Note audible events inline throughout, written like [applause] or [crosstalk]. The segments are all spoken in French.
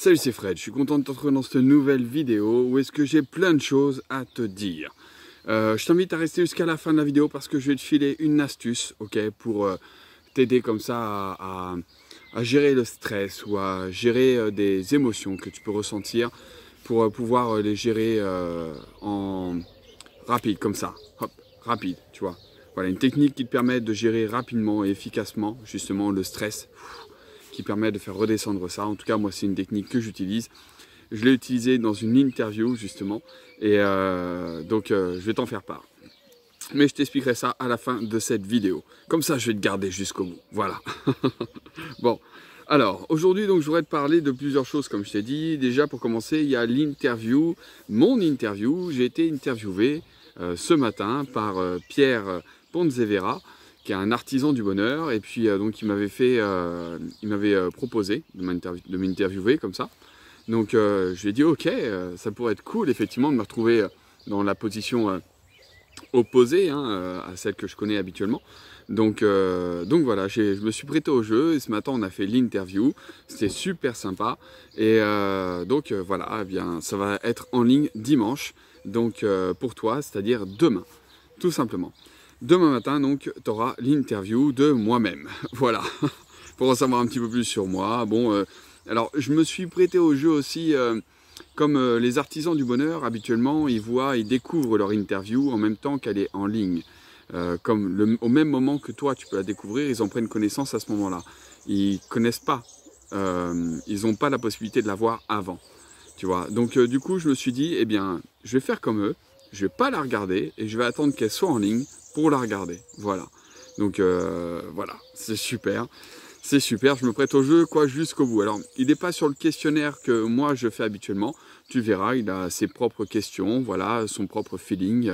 Salut, c'est Fred. Je suis content de te dans cette nouvelle vidéo où est-ce que j'ai plein de choses à te dire. Euh, je t'invite à rester jusqu'à la fin de la vidéo parce que je vais te filer une astuce, ok, pour euh, t'aider comme ça à, gérer le stress ou à gérer euh, des émotions que tu peux ressentir pour pouvoir les gérer en rapide, comme ça, hop, rapide, tu vois. Voilà, une technique qui te permet de gérer rapidement et efficacement justement le stress permet de faire redescendre ça. En tout cas, moi, c'est une technique que j'utilise. Je l'ai utilisée dans une interview, justement. Et euh, donc, euh, je vais t'en faire part. Mais je t'expliquerai ça à la fin de cette vidéo. Comme ça, je vais te garder jusqu'au bout. Voilà. [laughs] bon. Alors, aujourd'hui, donc, je voudrais te parler de plusieurs choses, comme je t'ai dit. Déjà, pour commencer, il y a l'interview, mon interview. J'ai été interviewé euh, ce matin par Pierre Ponzevera, un artisan du bonheur, et puis euh, donc il m'avait fait, euh, il m'avait euh, proposé de m'interviewer comme ça. Donc je lui ai dit ok, ça pourrait être cool effectivement de me retrouver dans la position opposée hein, à celle que je connais habituellement. Donc, donc voilà, je me suis prêté au jeu et ce matin on a fait l'interview, c'était super sympa. Et donc voilà, eh bien, ça va être en ligne dimanche, donc pour toi, c'est-à-dire demain, tout simplement. Demain matin, donc, tu auras l'interview de moi-même. [laughs] Voilà, pour en savoir un petit peu plus sur moi. Bon, euh, alors, je me suis prêté au jeu aussi, euh, comme euh, les artisans du bonheur, habituellement, ils voient, ils découvrent leur interview en même temps qu'elle est en ligne. comme au même moment que toi, tu peux la découvrir, ils en prennent connaissance à ce moment-là. Ils connaissent pas, ils n'ont pas la possibilité de la voir avant. Tu vois. Donc, du coup, je me suis dit, eh bien, je vais faire comme eux je vais pas la regarder et je vais attendre qu'elle soit en ligne pour la regarder. Voilà. Donc euh, voilà, c'est super. C'est super, je me prête au jeu quoi jusqu'au bout. Alors, il n'est pas sur le questionnaire que moi je fais habituellement. Tu verras, il a ses propres questions, voilà, son propre feeling.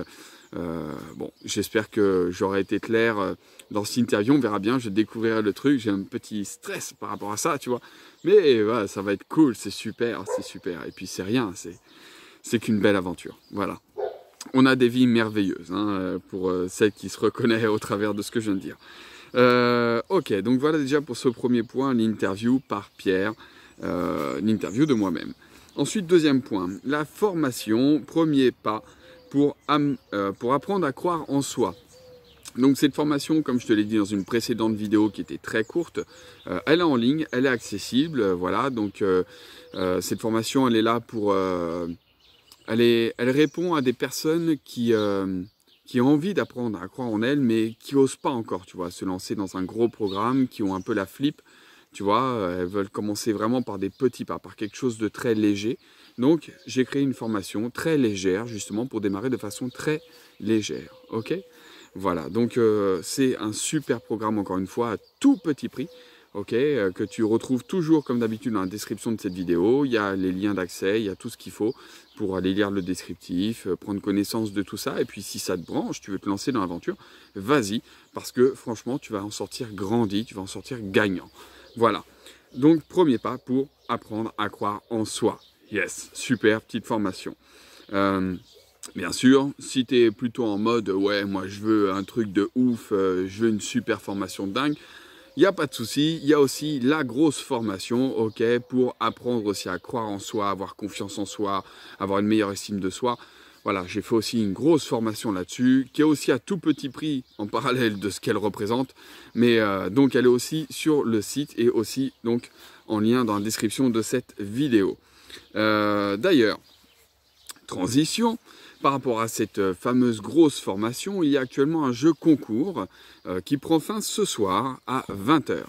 Euh, bon, j'espère que j'aurai été clair euh, dans cette interview. On verra bien, je découvrirai le truc. J'ai un petit stress par rapport à ça, tu vois. Mais voilà, ça va être cool, c'est super, c'est super. Et puis c'est rien, c'est qu'une belle aventure. Voilà on a des vies merveilleuses, hein, euh, pour euh, celles qui se reconnaissent au travers de ce que je viens de dire. Euh, ok, donc voilà déjà pour ce premier point, l'interview par Pierre, euh, l'interview de moi-même. Ensuite, deuxième point, la formation, premier pas pour, pour apprendre à croire en soi. Donc cette formation, comme je te l'ai dit dans une précédente vidéo qui était très courte, elle est en ligne, elle est accessible, voilà. Donc cette formation, elle est là pour elle, répond à des personnes qui, euh, qui ont envie d'apprendre à croire en elles, mais qui n'osent pas encore, tu vois, se lancer dans un gros programme, qui ont un peu la flip, tu vois, euh, elles veulent commencer vraiment par des petits pas, par quelque chose de très léger. Donc, j'ai créé une formation très légère, justement, pour démarrer de façon très légère, ok voilà, donc euh, c'est un super programme encore une fois à tout petit prix ok, euh, que tu retrouves toujours comme d'habitude dans la description de cette vidéo. Il y a les liens d'accès, il y a tout ce qu'il faut pour aller lire le descriptif, euh, prendre connaissance de tout ça. Et puis si ça te branche, tu veux te lancer dans l'aventure, vas-y, parce que franchement, tu vas en sortir grandi, tu vas en sortir gagnant. Voilà. Donc premier pas pour apprendre à croire en soi. Yes, super petite formation. Euh, bien sûr, si tu es plutôt en mode ouais, moi je veux un truc de ouf, je veux une super formation dingue, il n'y a pas de souci, il y a aussi la grosse formation, ok, pour apprendre aussi à croire en soi, avoir confiance en soi, avoir une meilleure estime de soi. Voilà, j'ai fait aussi une grosse formation là-dessus, qui est aussi à tout petit prix en parallèle de ce qu'elle représente. Mais euh, donc, elle est aussi sur le site et aussi donc en lien dans la description de cette vidéo. Euh, d'ailleurs, transition, par rapport à cette euh, fameuse grosse formation, il y a actuellement un jeu concours euh, qui prend fin ce soir à 20h.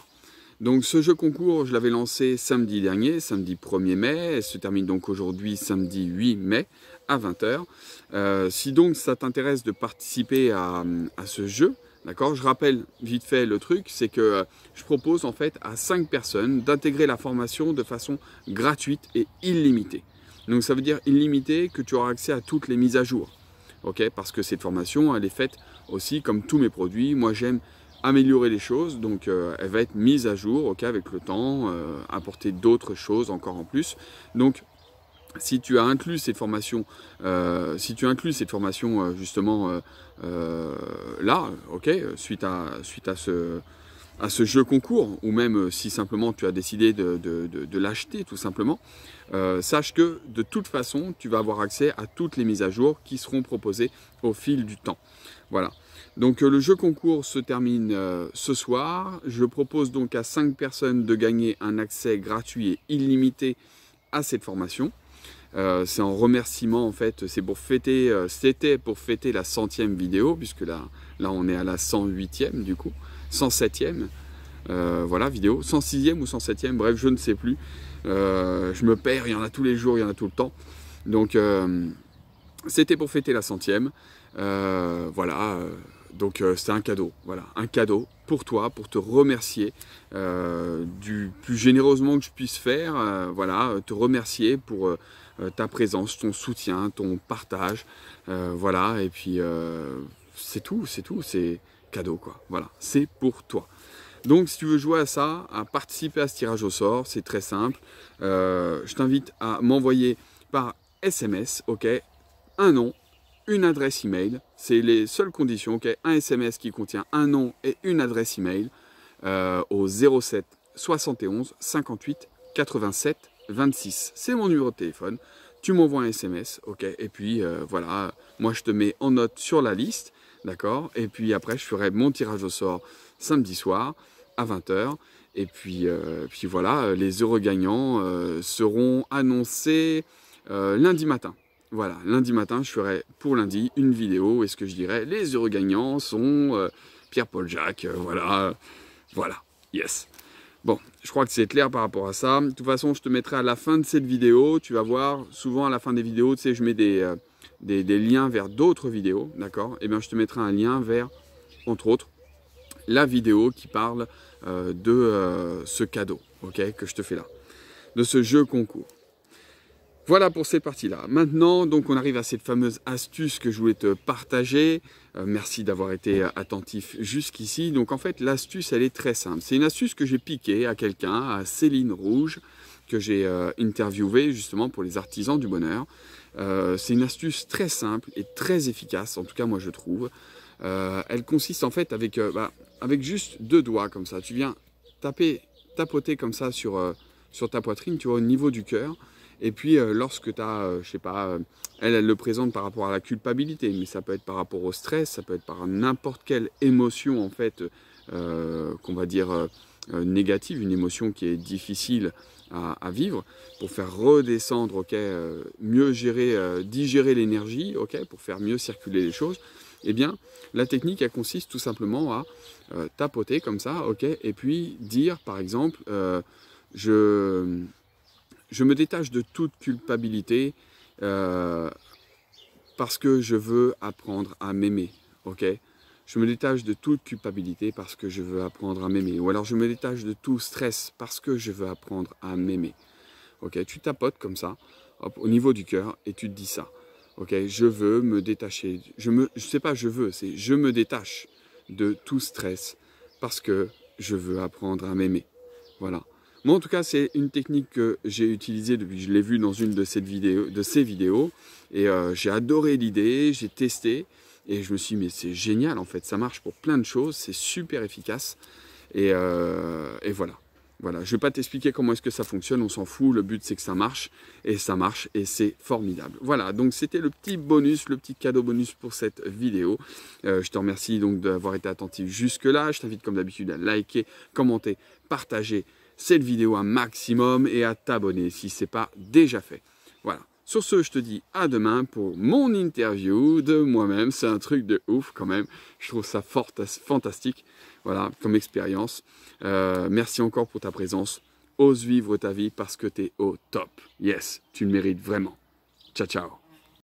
Donc ce jeu concours, je l'avais lancé samedi dernier, samedi 1er mai, et se termine donc aujourd'hui samedi 8 mai à 20h. Euh, si donc ça t'intéresse de participer à, à ce jeu, D'accord Je rappelle vite fait le truc, c'est que je propose en fait à 5 personnes d'intégrer la formation de façon gratuite et illimitée. Donc ça veut dire illimité que tu auras accès à toutes les mises à jour. ok Parce que cette formation, elle est faite aussi comme tous mes produits. Moi, j'aime améliorer les choses, donc euh, elle va être mise à jour ok avec le temps, euh, apporter d'autres choses encore en plus. Donc si tu as inclus cette formation, euh, si tu inclus cette formation justement là, ok, suite à, suite à ce, à ce jeu concours, ou même euh, si simplement tu as décidé de, l'acheter tout simplement, euh, sache que de toute façon, tu vas avoir accès à toutes les mises à jour qui seront proposées au fil du temps. Voilà. Donc euh, le jeu concours se termine ce soir. Je propose donc à 5 personnes de gagner un accès gratuit et illimité à cette formation. c'est en remerciement en fait, c'est pour fêter, c'était pour fêter la centième vidéo, puisque là, là on est à la 108e du coup. 107e. Euh, voilà, vidéo, 106e ou 107e, bref, je ne sais plus. Euh, je me perds, il y en a tous les jours, il y en a tout le temps. Donc, euh, c'était pour fêter la centième. voilà, donc c'est un cadeau, voilà, un cadeau pour toi, pour te remercier du plus généreusement que je puisse faire. voilà, te remercier pour ta présence, ton soutien, ton partage. voilà, et puis c'est tout, c'est tout, c'est cadeau, quoi. Voilà, c'est pour toi. Donc, si tu veux jouer à ça, à participer à ce tirage au sort, c'est très simple. Euh, je t'invite à m'envoyer par SMS, ok, un nom, une adresse email. C'est les seules conditions, ok, un SMS qui contient un nom et une adresse email euh, au 07 71 58 87 26. C'est mon numéro de téléphone. Tu m'envoies un SMS, ok, et puis euh, voilà, moi je te mets en note sur la liste. D'accord Et puis après, je ferai mon tirage au sort samedi soir à 20h. Et puis, euh, puis voilà, les heureux gagnants euh, seront annoncés euh, lundi matin. Voilà, lundi matin, je ferai pour lundi une vidéo et ce que je dirais, les heureux gagnants sont Pierre-Paul Jacques. voilà, voilà, yes. Bon, je crois que c'est clair par rapport à ça. De toute façon, je te mettrai à la fin de cette vidéo. Tu vas voir, souvent à la fin des vidéos, tu sais, je mets des des, liens vers d'autres vidéos, d'accord et eh bien, je te mettrai un lien vers, entre autres, la vidéo qui parle euh, de euh, ce cadeau, ok, que je te fais là, de ce jeu concours. Voilà pour ces parties-là. Maintenant, donc, on arrive à cette fameuse astuce que je voulais te partager. Euh, merci d'avoir été attentif jusqu'ici. Donc, en fait, l'astuce, elle est très simple. C'est une astuce que j'ai piquée à quelqu'un, à Céline Rouge, que j'ai euh, interviewé justement pour les artisans du bonheur. Euh, c'est une astuce très simple et très efficace, en tout cas moi je trouve. Euh, elle consiste en fait avec, bah, avec juste deux doigts comme ça. Tu viens taper, tapoter comme ça sur, sur ta poitrine, tu vois, au niveau du cœur. Et puis, lorsque tu as, je je sais pas, elle, elle le présente par rapport à la culpabilité, mais ça peut être par rapport au stress, ça peut être par n'importe quelle émotion, en fait, qu'on va dire euh, négative, une émotion qui est difficile à, vivre, pour faire redescendre, ok, euh, mieux gérer, euh, digérer l'énergie, ok, pour faire mieux circuler les choses, eh bien, la technique, elle consiste tout simplement à tapoter comme ça, ok, et puis dire, par exemple, je, me détache de toute culpabilité parce que je veux apprendre à m'aimer, ok je me détache de toute culpabilité parce que je veux apprendre à m'aimer. Ou alors je me détache de tout stress parce que je veux apprendre à m'aimer. Ok, tu tapotes comme ça, au niveau du cœur, et tu te dis ça. Ok, je veux me détacher. Je me, sais pas, je veux. C'est je me détache de tout stress parce que je veux apprendre à m'aimer. Voilà. Moi, en tout cas, c'est une technique que j'ai utilisée depuis. Je l'ai vue dans une de, de ces vidéos et euh, j'ai adoré l'idée. J'ai testé. Et je me suis dit, mais c'est génial en fait, ça marche pour plein de choses, c'est super efficace. Et, euh, voilà. Voilà, je ne vais pas t'expliquer comment est-ce que ça fonctionne, on s'en fout, le but c'est que ça marche, et ça marche, et c'est formidable. Voilà, donc c'était le petit bonus, le petit cadeau bonus pour cette vidéo. Euh, je te remercie donc d'avoir été attentif jusque-là, je t'invite comme d'habitude à liker, commenter, partager cette vidéo un maximum, et à t'abonner si ce n'est pas déjà fait. Voilà. Sur ce, je te dis à demain pour mon interview de moi-même. C'est un truc de ouf quand même. Je trouve ça fort, fantastique. Voilà, comme expérience. Euh, merci encore pour ta présence. Ose vivre ta vie parce que tu es au top. Yes, tu le mérites vraiment. Ciao, ciao.